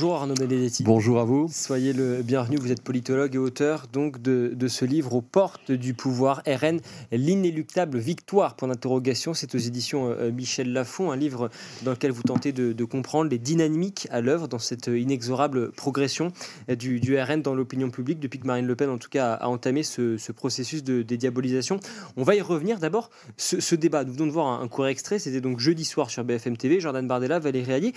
Bonjour Arnaud Benedetti. Bonjour à vous. Soyez le bienvenu. Vous êtes politologue et auteur donc de, ce livre aux portes du pouvoir RN, l'inéluctable victoire. d'interrogation. C'est aux éditions euh, Michel Lafon, un livre dans lequel vous tentez de, comprendre les dynamiques à l'œuvre dans cette inexorable progression euh, du, du RN dans l'opinion publique depuis que Marine Le Pen, en tout cas, a, entamé ce, processus de dédiabolisation. On va y revenir. D'abord, ce, débat. Nous venons de voir un, un court extrait. C'était donc jeudi soir sur BFM TV. Jordan Bardella, Valérie Allier.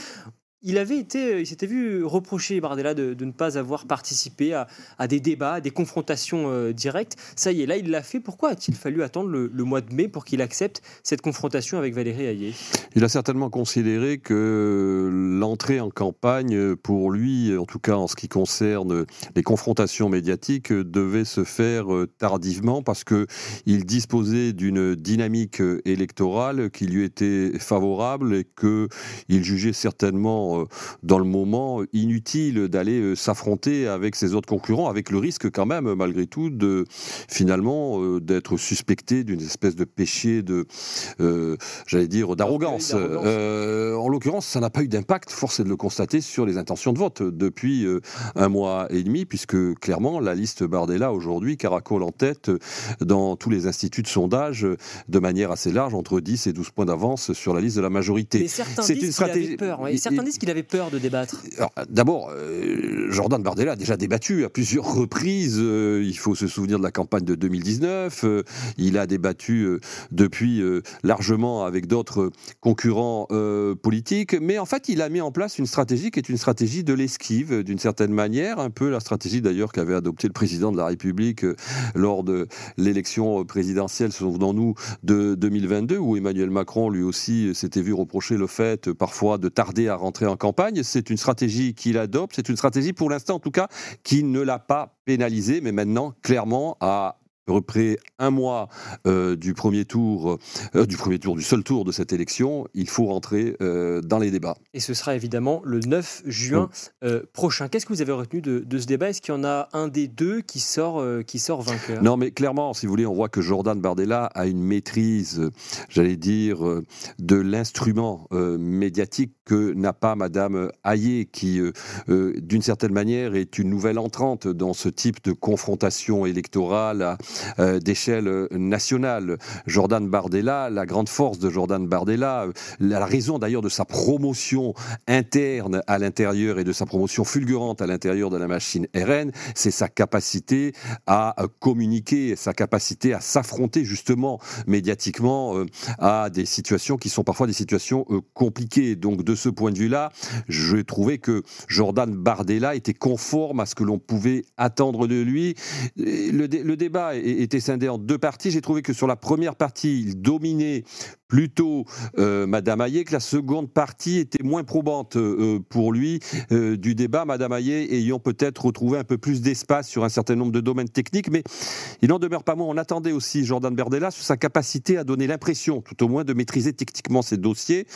Il avait été, euh, il s'était vu reprocher Bardella de, de, ne pas avoir participé à, des débats, à des confrontations euh, directes. Ça y est, là, il l'a fait. Pourquoi a-t-il fallu attendre le, mois de mai pour qu'il accepte cette confrontation avec Valérie Hayé Il a certainement considéré que l'entrée en campagne, pour lui, en tout cas en ce qui concerne les confrontations médiatiques, devait se faire euh, tardivement parce que il disposait d'une dynamique électorale qui lui était favorable et que il jugeait certainement euh, dans le moment euh, inutile d'aller euh, s'affronter avec ses autres concurrents, avec le risque quand même, malgré tout, de finalement d'être suspecté d'une espèce de péché de, j'allais dire, d'arrogance. en l'occurrence, ça n'a pas eu d'impact, force est de le constater, sur les intentions de vote depuis un mois et demi, puisque clairement, la liste Bardella aujourd'hui caracole en tête dans tous les instituts de sondage de manière assez large, entre 10 et 12 points d'avance sur la liste de la majorité. C'est une stratégie qu'il avait peur de débattre D'abord, euh, Jordan Bardella a déjà débattu à plusieurs reprises. Euh, il faut se souvenir de la campagne de 2019. Euh, il a débattu depuis largement avec d'autres concurrents politiques. Mais en fait, il a mis en place une stratégie qui est une stratégie de l'esquive, d'une certaine manière. Un peu la stratégie d'ailleurs qu'avait adoptée le président de la République lors de l'élection présidentielle, souvenons-nous, de 2022, où Emmanuel Macron lui aussi s'était vu reprocher le fait parfois de tarder à rentrer en campagne. C'est une stratégie qu'il adopte. C'est une stratégie, pour l'instant en tout cas, qui ne l'a pas pénalisé, mais maintenant, clairement, à Repris un mois euh, du premier tour, euh, du premier tour, du seul tour de cette élection, il faut rentrer euh, dans les débats. Et ce sera évidemment le 9 juin prochain. Qu'est-ce que vous avez retenu de, ce débat Est-ce qu'il y en a un des deux qui sort, qui sort vainqueur Non, mais clairement, si vous voulez, on voit que Jordan Bardella a une maîtrise, j'allais dire, de l'instrument médiatique que n'a pas Madame Hayé, qui, d'une certaine manière, est une nouvelle entrante dans ce type de confrontation électorale. À, euh, d'échelle euh, nationale. Jordan Bardella, la grande force de Jordan Bardella, euh, la raison d'ailleurs de sa promotion interne à l'intérieur et de sa promotion fulgurante à l'intérieur de la machine RN, c'est sa capacité à communiquer, sa capacité à s'affronter justement médiatiquement à des situations qui sont parfois des situations compliquées. Donc de ce point de vue-là, je trouvais que Jordan Bardella était conforme à ce que l'on pouvait attendre de lui. Le, débat est était scindé en deux parties. J'ai trouvé que sur la première partie, il dominait plutôt euh, Madame Madame que La seconde partie était moins probante euh, euh, pour lui du débat, Madame Hayé ayant peut-être retrouvé un peu plus d'espace sur un certain nombre de domaines techniques, mais il n'en demeure pas moins. On attendait aussi Jordan Berdella sur sa capacité à donner l'impression, tout au moins, de maîtriser techniquement ses dossiers.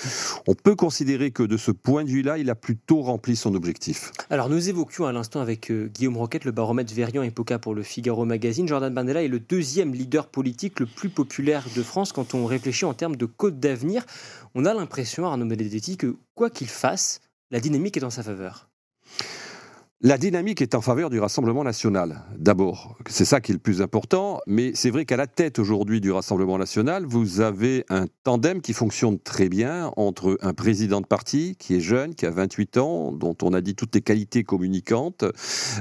On peut considérer que de ce point de vue-là, il a plutôt rempli son objectif. Alors nous évoquions à l'instant avec Guillaume Roquette le baromètre Verian et Poca pour le Figaro Magazine. Jordan Berdella est le deuxième leader politique le plus populaire de France quand on réfléchit en termes de code d'avenir. On a l'impression, Arnaud Benedetti, que quoi qu'il fasse, la dynamique est en sa faveur. La dynamique est en faveur du Rassemblement national, d'abord. C'est ça qui est le plus important, mais c'est vrai qu'à la tête aujourd'hui du Rassemblement national, vous avez un tandem qui fonctionne très bien entre un président de parti qui est jeune, qui a 28 ans, dont on a dit toutes les qualités communicantes,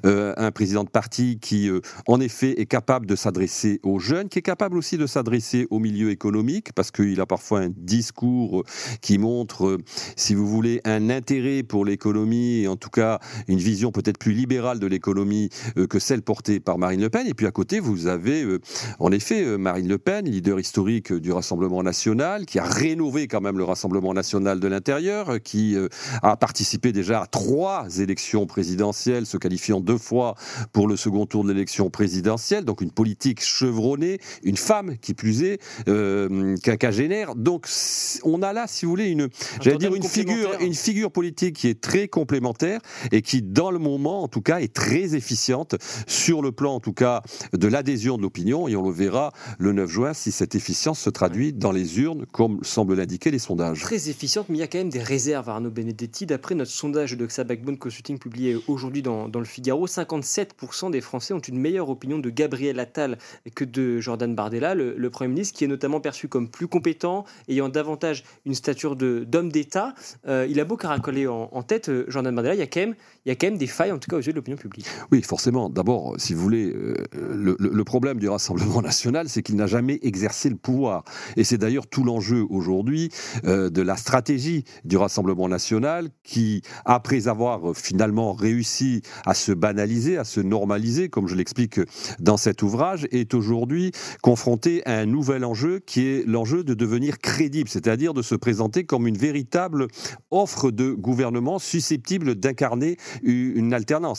euh, un président de parti qui, euh, en effet, est capable de s'adresser aux jeunes, qui est capable aussi de s'adresser au milieu économique, parce qu'il a parfois un discours qui montre, euh, si vous voulez, un intérêt pour l'économie, et en tout cas une vision peut-être plus libérale de l'économie euh, que celle portée par Marine Le Pen. Et puis à côté, vous avez euh, en effet euh, Marine Le Pen, leader historique du Rassemblement national, qui a rénové quand même le Rassemblement national de l'intérieur, qui a participé déjà à trois élections présidentielles, se qualifiant deux fois pour le second tour de l'élection présidentielle. Donc une politique chevronnée, une femme qui plus est, euh, Donc on a là, si vous voulez, une, j'allais dire une figure, une figure politique qui est très complémentaire et qui, dans le monde en tout cas, est très efficiente sur le plan, en tout cas, de l'adhésion de l'opinion. Et on le verra le 9 juin si cette efficience se traduit dans les urnes, comme semblent l'indiquer les sondages. Très efficiente, mais il y a quand même des réserves, Arnaud Benedetti. D'après notre sondage de XA Backbone Consulting publié aujourd'hui dans, le Figaro, 57% des Français ont une meilleure opinion de Gabriel Attal que de Jordan Bardella, le, Premier ministre, qui est notamment perçu comme plus compétent, ayant davantage une stature d'homme d'État. Euh, il a beau caracoler en, en tête, euh, Jordan Bardella, il y a quand même, il y a quand même des failles en tout cas aux de l'opinion publique. Oui, forcément. D'abord, euh, si vous voulez, euh, le, problème du Rassemblement national, c'est qu'il n'a jamais exercé le pouvoir. Et c'est d'ailleurs tout l'enjeu aujourd'hui euh, de la stratégie du Rassemblement national qui, après avoir finalement réussi à se banaliser, à se normaliser, comme je l'explique dans cet ouvrage, est aujourd'hui confronté à un nouvel enjeu qui est l'enjeu de devenir crédible, c'est-à-dire de se présenter comme une véritable offre de gouvernement susceptible d'incarner une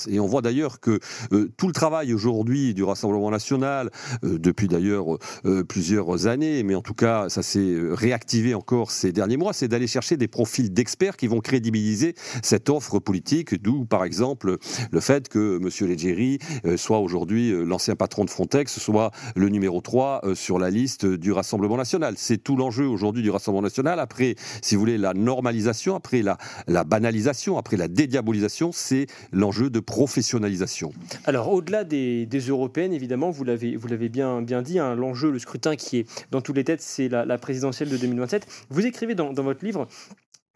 et on voit d'ailleurs que euh, tout le travail aujourd'hui du Rassemblement national, euh, depuis d'ailleurs euh, plusieurs années, mais en tout cas ça s'est réactivé encore ces derniers mois, c'est d'aller chercher des profils d'experts qui vont crédibiliser cette offre politique, d'où par exemple le fait que M. Leggeri soit aujourd'hui l'ancien patron de Frontex, soit le numéro 3 sur la liste du Rassemblement national. C'est tout l'enjeu aujourd'hui du Rassemblement national. Après, si vous voulez, la normalisation, après la, la banalisation, après la dédiabolisation, c'est l'enjeu de professionnalisation. Alors, au-delà des, européennes, évidemment, vous l'avez, vous l'avez bien, bien dit, hein, l'enjeu, le scrutin qui est dans tous les têtes, c'est la, présidentielle de 2027. Vous écrivez dans, votre livre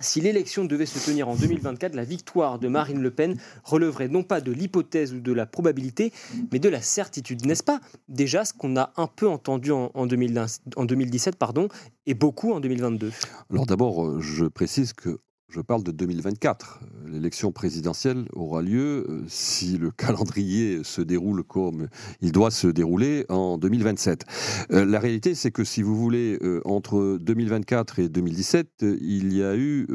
si l'élection devait se tenir en 2024, la victoire de Marine Le Pen releverait non pas de l'hypothèse ou de la probabilité, mais de la certitude. N'est-ce pas déjà ce qu'on a un peu entendu en, en, en 2017 pardon, et beaucoup en 2022 Alors d'abord, euh, je précise que je parle de 2024. L'élection présidentielle aura lieu, euh, si le calendrier se déroule comme il doit se dérouler, en 2027. Euh, la réalité, c'est que si vous voulez, euh, entre 2024 et 2017, il y a eu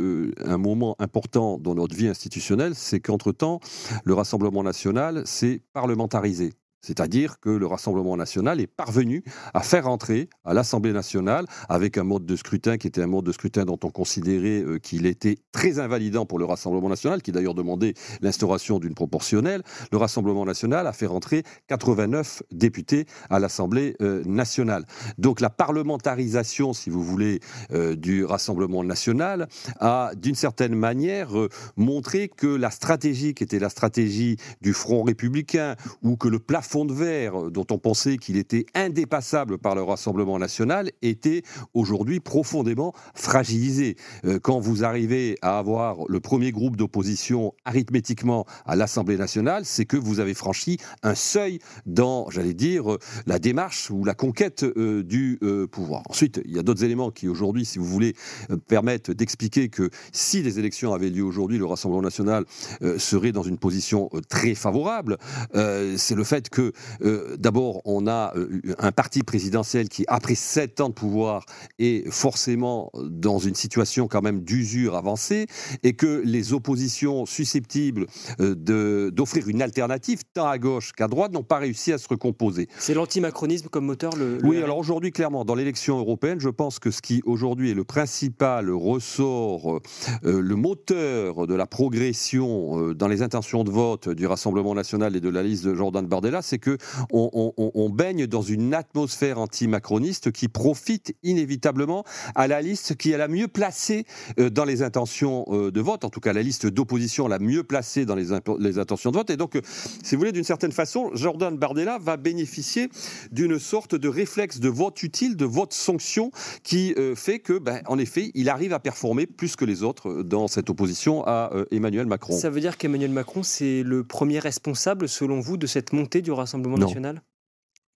un moment important dans notre vie institutionnelle, c'est qu'entre-temps, le Rassemblement national s'est parlementarisé. C'est-à-dire que le Rassemblement national est parvenu à faire entrer à l'Assemblée nationale, avec un mode de scrutin qui était un mode de scrutin dont on considérait euh, qu'il était très invalidant pour le Rassemblement national, qui d'ailleurs demandait l'instauration d'une proportionnelle, le Rassemblement national a fait rentrer 89 députés à l'Assemblée euh, nationale. Donc la parlementarisation, si vous voulez, euh, du Rassemblement national a d'une certaine manière montré que la stratégie qui était la stratégie du Front républicain ou que le plafond fond de verre euh, dont on pensait qu'il était indépassable par le Rassemblement national était aujourd'hui profondément fragilisé. Euh, quand vous arrivez à avoir le premier groupe d'opposition arithmétiquement à l'Assemblée nationale, c'est que vous avez franchi un seuil dans, j'allais dire, euh, la démarche ou la conquête du pouvoir. Ensuite, il y a d'autres éléments qui aujourd'hui, si vous voulez, permettent d'expliquer que si les élections avaient lieu aujourd'hui, le Rassemblement national serait dans une position très favorable. C'est le fait que euh, d'abord, on a euh, un parti présidentiel qui, après sept ans de pouvoir, est forcément dans une situation quand même d'usure avancée, et que les oppositions susceptibles euh, d'offrir une alternative, tant à gauche qu'à droite, n'ont pas réussi à se recomposer. C'est l'antimacronisme comme moteur le, Oui, alors aujourd'hui, clairement, dans l'élection européenne, je pense que ce qui aujourd'hui est le principal ressort, le moteur de la progression dans les intentions de vote du Rassemblement national et de la liste de Jordan Bardella, c'est que on, baigne dans une atmosphère anti-macroniste qui profite inévitablement à la liste qui est la mieux placée euh, dans les intentions euh, de vote, en tout cas la liste d'opposition la mieux placée dans les, intentions de vote. Et donc, euh, si vous voulez, d'une certaine façon, Jordan Bardella va bénéficier d'une sorte de réflexe de vote utile, de vote sanction, qui fait que, ben, en effet, il arrive à performer plus que les autres dans cette opposition à Emmanuel Macron. Ça veut dire qu'Emmanuel Macron, c'est le premier responsable, selon vous, de cette montée du Rassemblement national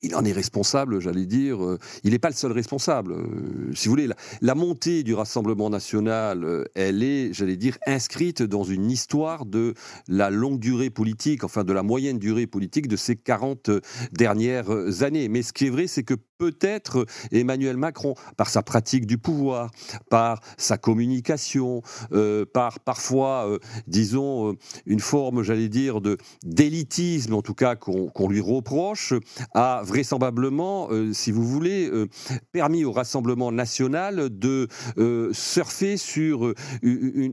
il en est responsable, j'allais dire. Euh, il n'est pas le seul responsable. Euh, si vous voulez, la, montée du Rassemblement national, euh, elle est, j'allais dire, inscrite dans une histoire de la longue durée politique, enfin de la moyenne durée politique de ces 40 dernières années. Mais ce qui est vrai, c'est que peut-être Emmanuel Macron, par sa pratique du pouvoir, par sa communication, par parfois, disons, une forme, j'allais dire, de d'élitisme, en tout cas, qu'on lui reproche, a vraisemblablement, euh, si vous voulez, euh, permis au Rassemblement national de euh, surfer sur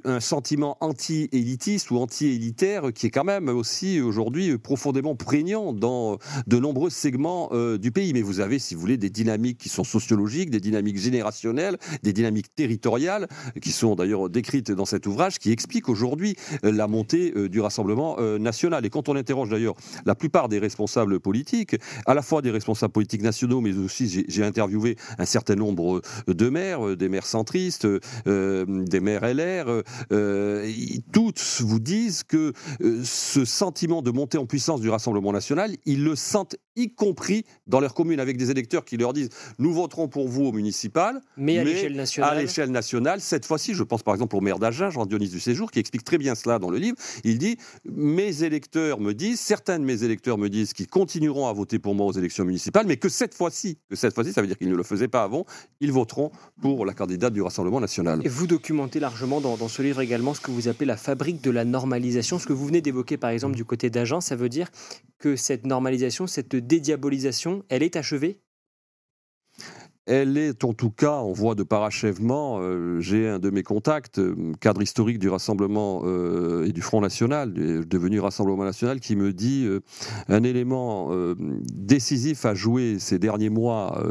un sentiment anti-élitiste ou anti-élitaire qui est quand même aussi aujourd'hui profondément prégnant dans de nombreux segments du pays. Mais vous avez, si vous voulez, des dynamiques qui sont sociologiques, des dynamiques générationnelles, des dynamiques territoriales, qui sont d'ailleurs décrites dans cet ouvrage, qui expliquent aujourd'hui la montée du Rassemblement national. Et quand on interroge d'ailleurs la plupart des responsables politiques, à la fois des responsables politiques nationaux, mais aussi j'ai interviewé un certain nombre euh, de maires, euh, des maires centristes, euh, des maires LR. toutes vous disent que ce sentiment de montée en puissance du Rassemblement national, ils le sentent y compris dans leur commune, avec des électeurs qui leur disent nous voterons pour vous au municipal, mais à l'échelle nationale. nationale, cette fois-ci, je pense par exemple au maire d'Agen, Jean-Dionis du Séjour, qui explique très bien cela dans le livre. Il dit mes électeurs me disent, certains de mes électeurs me disent qu'ils continueront à voter pour moi aux élections municipales, mais que cette fois-ci, cette fois-ci, ça veut dire qu'ils ne le faisaient pas avant, ils voteront pour la candidate du Rassemblement national. Et vous documentez largement dans, dans ce livre également ce que vous appelez la fabrique de la normalisation. Ce que vous venez d'évoquer par exemple du côté d'Agen, ça veut dire que cette normalisation, cette dédiabolisation, elle est achevée elle est en tout cas en voie de parachèvement. Euh, j'ai un de mes contacts, euh, cadre historique du Rassemblement euh, et du Front National, devenu Rassemblement National, qui me dit un élément décisif à jouer ces derniers mois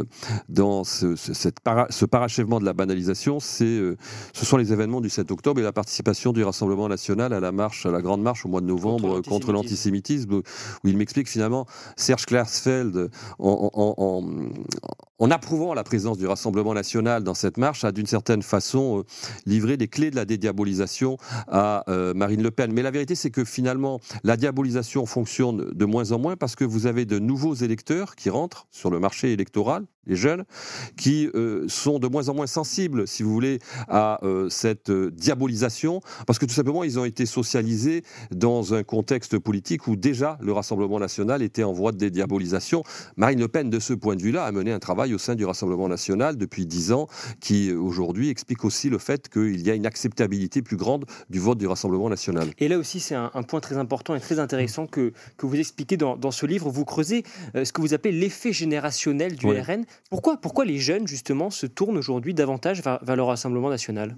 dans ce, cette ce, parachèvement de la banalisation, ce sont les événements du 7 octobre et la participation du Rassemblement National à la marche, la grande marche au mois de novembre contre l'antisémitisme, où il m'explique finalement Serge Klarsfeld en en approuvant la présence du Rassemblement national dans cette marche, a d'une certaine façon euh, livré les clés de la dédiabolisation à euh, Marine Le Pen. Mais la vérité, c'est que finalement, la diabolisation fonctionne de moins en moins parce que vous avez de nouveaux électeurs qui rentrent sur le marché électoral, les jeunes, qui euh, sont de moins en moins sensibles, si vous voulez, à euh, cette euh, diabolisation, parce que tout simplement, ils ont été socialisés dans un contexte politique où déjà le Rassemblement national était en voie de dédiabolisation. Marine Le Pen, de ce point de vue-là, a mené un travail au sein du Rassemblement national depuis dix ans, qui aujourd'hui explique aussi le fait qu'il y a une acceptabilité plus grande du vote du Rassemblement national. Et là aussi, c'est un, point très important et très intéressant que, vous expliquez dans, ce livre. Vous creusez ce que vous appelez l'effet générationnel du RN. Pourquoi, pourquoi les jeunes, justement, se tournent aujourd'hui davantage vers, le Rassemblement national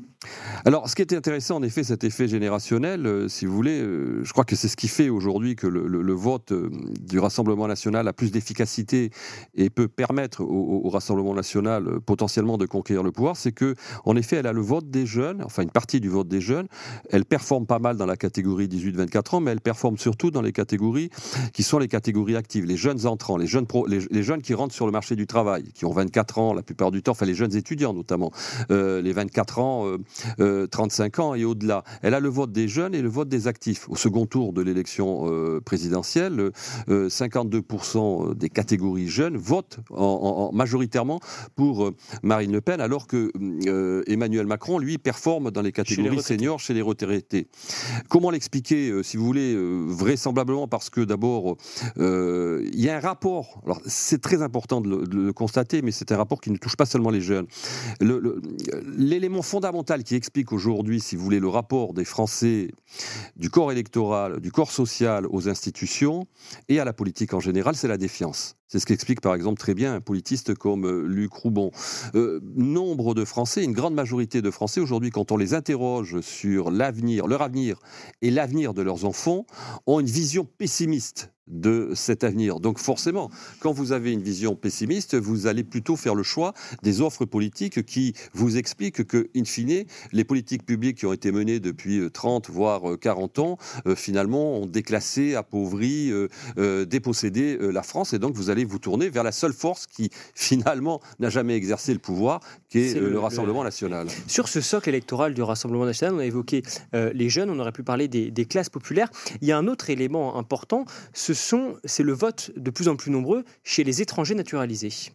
Alors, ce qui était intéressant, en effet, cet effet générationnel, euh, si vous voulez, euh, je crois que c'est ce qui fait aujourd'hui que le, vote euh, du Rassemblement national a plus d'efficacité et peut permettre au, Rassemblement national potentiellement de conquérir le pouvoir, c'est que, en effet, elle a le vote des jeunes, enfin une partie du vote des jeunes. Elle performe pas mal dans la catégorie 18-24 ans, mais elle performe surtout dans les catégories qui sont les catégories actives, les jeunes entrants, les jeunes qui rentrent sur le marché du travail qui ont 24 ans la plupart du temps, enfin les jeunes étudiants notamment, euh, les 24 ans, 35 euh, euh, ans et au-delà. Elle a le vote des jeunes et le vote des actifs. Au second tour de l'élection présidentielle, 52% des catégories jeunes votent en, majoritairement pour Marine Le Pen, alors que Emmanuel Macron, lui, performe dans les catégories seniors chez les retraités. Comment l'expliquer, si vous voulez, vraisemblablement parce que d'abord, il y a un rapport, alors c'est très important de le, de le constater, mais c'est un rapport qui ne touche pas seulement les jeunes. L'élément fondamental qui explique aujourd'hui, si vous voulez, le rapport des Français du corps électoral, du corps social aux institutions et à la politique en général, c'est la défiance. C'est ce qu'explique par exemple très bien un politiste comme euh, Luc Roubon. Euh, nombre de Français, une grande majorité de Français aujourd'hui, quand on les interroge sur l'avenir, leur avenir et l'avenir de leurs enfants, ont une vision pessimiste de cet avenir. Donc forcément, quand vous avez une vision pessimiste, vous allez plutôt faire le choix des offres politiques qui vous expliquent que, in fine, les politiques publiques qui ont été menées depuis 30, euh, voire 40 ans, finalement, ont déclassé, appauvri, dépossédé la France. Et donc, vous allez vous tourner vers la seule force qui, finalement, n'a jamais exercé le pouvoir, qui est, le, Rassemblement national. Sur ce socle électoral du Rassemblement national, on a évoqué euh, les jeunes, on aurait pu parler des, classes populaires. Il y a un autre élément important, ce c'est le vote de plus en plus nombreux chez les étrangers naturalisés.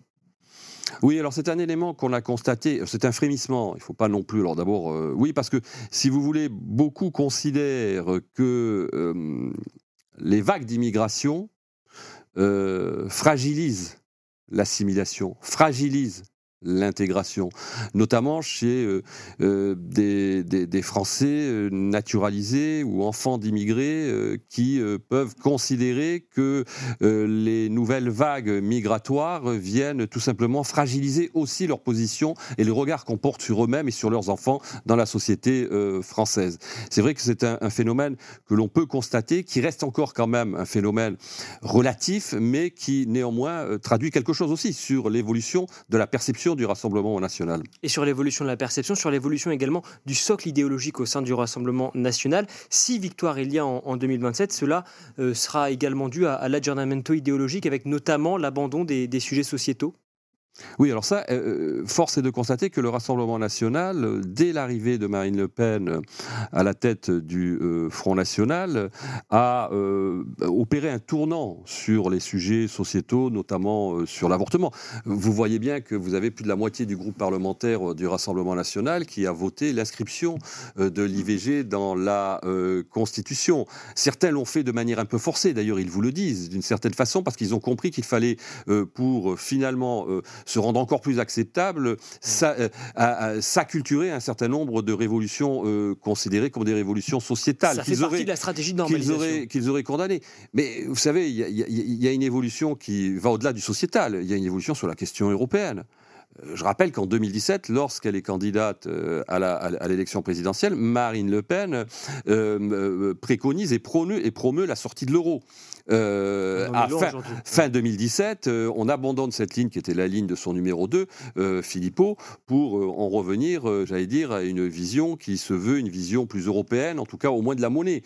Oui, alors c'est un élément qu'on a constaté, c'est un frémissement, il ne faut pas non plus, alors d'abord, euh, oui, parce que si vous voulez, beaucoup considèrent que euh, les vagues d'immigration euh, fragilise l'assimilation, fragilise l'intégration, notamment chez euh, euh, des, Français euh, naturalisés ou enfants d'immigrés qui peuvent considérer que les nouvelles vagues migratoires viennent tout simplement fragiliser aussi leur position et le regard qu'on porte sur eux-mêmes et sur leurs enfants dans la société française. C'est vrai que c'est un, phénomène que l'on peut constater, qui reste encore quand même un phénomène relatif, mais qui néanmoins traduit quelque chose aussi sur l'évolution de la perception du Rassemblement national. Et sur l'évolution de la perception, sur l'évolution également du socle idéologique au sein du Rassemblement national. Si victoire il y a en, 2027, cela euh, sera également dû à, à l'adjournamento idéologique, avec notamment l'abandon des sujets sociétaux oui, alors ça, euh, euh, force est de constater que le Rassemblement national, dès l'arrivée de Marine Le Pen euh, à la tête du Front national, a opéré un tournant sur les sujets sociétaux, notamment sur l'avortement. Vous voyez bien que vous avez plus de la moitié du groupe parlementaire du Rassemblement national qui a voté l'inscription de l'IVG dans la Constitution. Certains l'ont fait de manière un peu forcée, d'ailleurs ils vous le disent d'une certaine façon, parce qu'ils ont compris qu'il fallait, pour finalement se rendre encore plus acceptable, euh, s'acculturer à, un certain nombre de révolutions euh, considérées comme des révolutions sociétales. Ça fait partie de la stratégie de Qu'ils auraient, condamné. Mais vous savez, il y, a une évolution qui va au-delà du sociétal. Il y a une évolution sur la question européenne. Euh, je rappelle qu'en 2017, lorsqu'elle est candidate euh, à l'élection présidentielle, Marine Le Pen euh, préconise et promeut, la sortie de l'euro. fin, 2017, on abandonne cette ligne qui était la ligne de son numéro 2, Philippot, pour en revenir, j'allais dire, à une vision qui se veut une vision plus européenne, en tout cas au moins de la monnaie.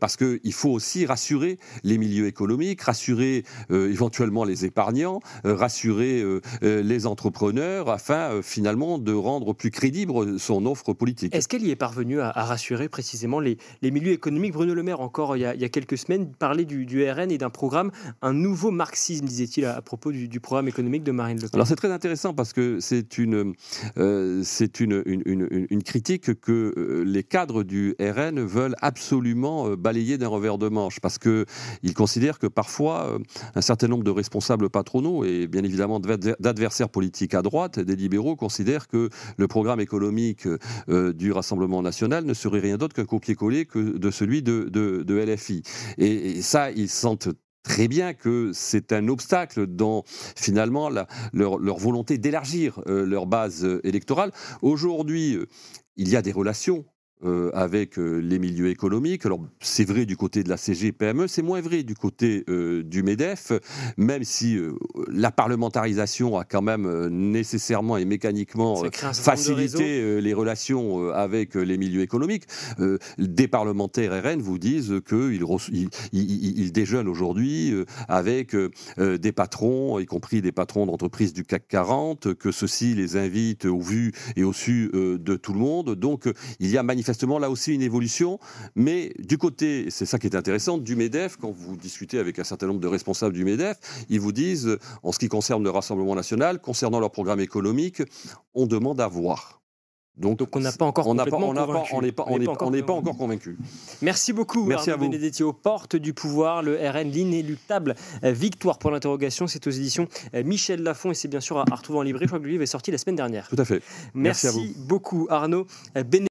parce qu'il faut aussi rassurer les milieux économiques, rassurer éventuellement les épargnants, rassurer les entrepreneurs afin euh, finalement de rendre plus crédible euh, son offre politique. Est-ce qu'elle y est parvenue à, rassurer précisément les, milieux économiques Bruno Le Maire, encore il y a, quelques semaines, parlait du, RN et d'un programme, un nouveau marxisme, disait-il, à, propos du, programme économique de Marine Le Pen. Alors c'est très intéressant parce que c'est une, euh, c'est une, une, critique que les cadres du RN veulent absolument balayer d'un revers de manche parce qu'ils considèrent que parfois un certain nombre de responsables patronaux et bien évidemment d'adversaires politiques à droite des libéraux considèrent que le programme économique euh, du Rassemblement national ne serait rien d'autre qu'un copier-coller de celui de, de, LFI. Et, ça, ils sentent très bien que c'est un obstacle dans finalement leur, volonté d'élargir euh, leur base euh, électorale. Aujourd'hui, il y a des relations euh, avec euh, les milieux économiques. Alors, c'est vrai du côté de la CGPME, c'est moins vrai du côté euh, du MEDEF, même si la parlementarisation a quand même nécessairement et mécaniquement facilité les relations avec les milieux économiques. des parlementaires RN vous disent qu'ils déjeunent aujourd'hui avec des patrons, y compris des patrons d'entreprises du CAC 40, que ceux-ci les invitent au vu et au su de tout le monde. Donc, il y a manifestement manifestement là aussi une évolution. Mais du côté, c'est ça qui est intéressant, du MEDEF, quand vous discutez avec un certain nombre de responsables du MEDEF, ils vous disent, en ce qui concerne le Rassemblement national, concernant leur programme économique, on demande à voir. Donc, on n'a pas encore on on n'est pas, pas, encore, convaincu. Merci beaucoup. Merci Arnaud à vous. Benedetti aux portes du pouvoir, le RN, l'inéluctable euh, victoire pour l'interrogation. C'est aux éditions euh, Michel Lafon et c'est bien sûr à, retrouver en librairie. Je crois que le livre est sorti la semaine dernière. Tout à fait. Merci, à vous. beaucoup Arnaud euh, Benedetti.